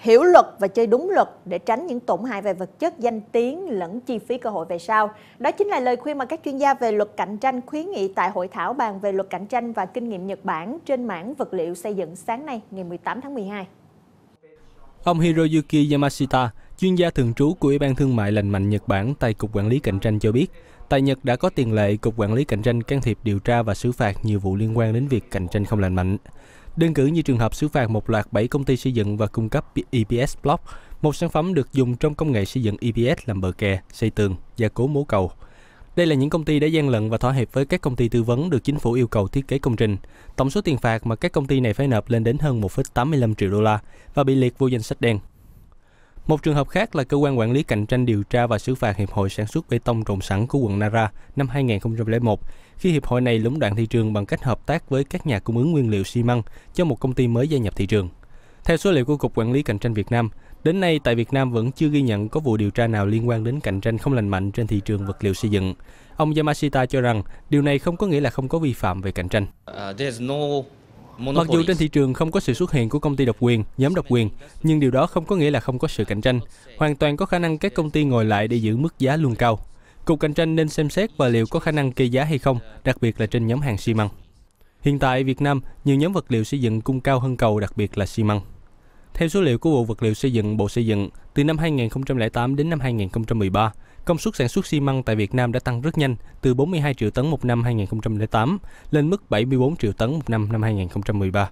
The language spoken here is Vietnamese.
hiểu luật và chơi đúng luật để tránh những tổn hại về vật chất, danh tiếng lẫn chi phí cơ hội về sau. Đó chính là lời khuyên mà các chuyên gia về luật cạnh tranh khuyến nghị tại hội thảo bàn về luật cạnh tranh và kinh nghiệm Nhật Bản trên mảng vật liệu xây dựng sáng nay ngày 18 tháng 12. Ông Hiroyuki Yamashita, chuyên gia thường trú của Ủy ban Thương mại Lành mạnh Nhật Bản tại Cục Quản lý Cạnh tranh cho biết, tại Nhật đã có tiền lệ Cục Quản lý Cạnh tranh can thiệp điều tra và xử phạt nhiều vụ liên quan đến việc cạnh tranh không lành mạnh. Đơn cử như trường hợp xử phạt một loạt 7 công ty xây dựng và cung cấp EPS Block, một sản phẩm được dùng trong công nghệ xây dựng EPS làm bờ kè, xây tường, gia cố mố cầu. Đây là những công ty đã gian lận và thỏa hiệp với các công ty tư vấn được chính phủ yêu cầu thiết kế công trình. Tổng số tiền phạt mà các công ty này phải nộp lên đến hơn 1,85 triệu đô la và bị liệt vô danh sách đen. Một trường hợp khác là cơ quan quản lý cạnh tranh điều tra và xử phạt Hiệp hội sản xuất bê tông trộn sẵn của quận Nara năm 2001, khi hiệp hội này lúng đoạn thị trường bằng cách hợp tác với các nhà cung ứng nguyên liệu xi măng cho một công ty mới gia nhập thị trường. Theo số liệu của Cục Quản lý Cạnh tranh Việt Nam, đến nay tại Việt Nam vẫn chưa ghi nhận có vụ điều tra nào liên quan đến cạnh tranh không lành mạnh trên thị trường vật liệu xây dựng. Ông Yamashita cho rằng điều này không có nghĩa là không có vi phạm về cạnh tranh. Uh, Mặc dù trên thị trường không có sự xuất hiện của công ty độc quyền, nhóm độc quyền, nhưng điều đó không có nghĩa là không có sự cạnh tranh. Hoàn toàn có khả năng các công ty ngồi lại để giữ mức giá luôn cao. Cục cạnh tranh nên xem xét và liệu có khả năng kê giá hay không, đặc biệt là trên nhóm hàng xi măng. Hiện tại Việt Nam, nhiều nhóm vật liệu xây dựng cung cao hơn cầu, đặc biệt là xi măng. Theo số liệu của Bộ Vật liệu Xây dựng Bộ Xây dựng, từ năm 2008 đến năm 2013, công suất sản xuất xi măng tại Việt Nam đã tăng rất nhanh, từ 42 triệu tấn một năm 2008 lên mức 74 triệu tấn một năm năm 2013.